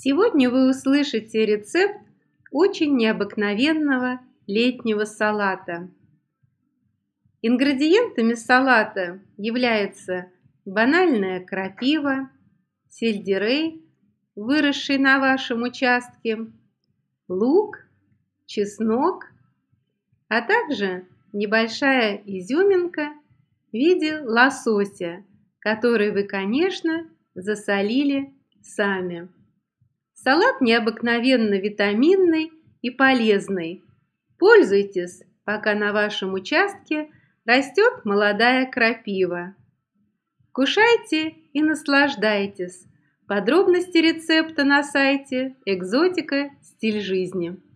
Сегодня вы услышите рецепт очень необыкновенного летнего салата. Ингредиентами салата являются банальная крапива, сельдерей, выросший на вашем участке, лук, чеснок, а также небольшая изюминка в виде лосося, который вы, конечно, засолили сами. Салат необыкновенно витаминный и полезный. Пользуйтесь, пока на вашем участке растет молодая крапива. Кушайте и наслаждайтесь. Подробности рецепта на сайте «Экзотика. Стиль жизни».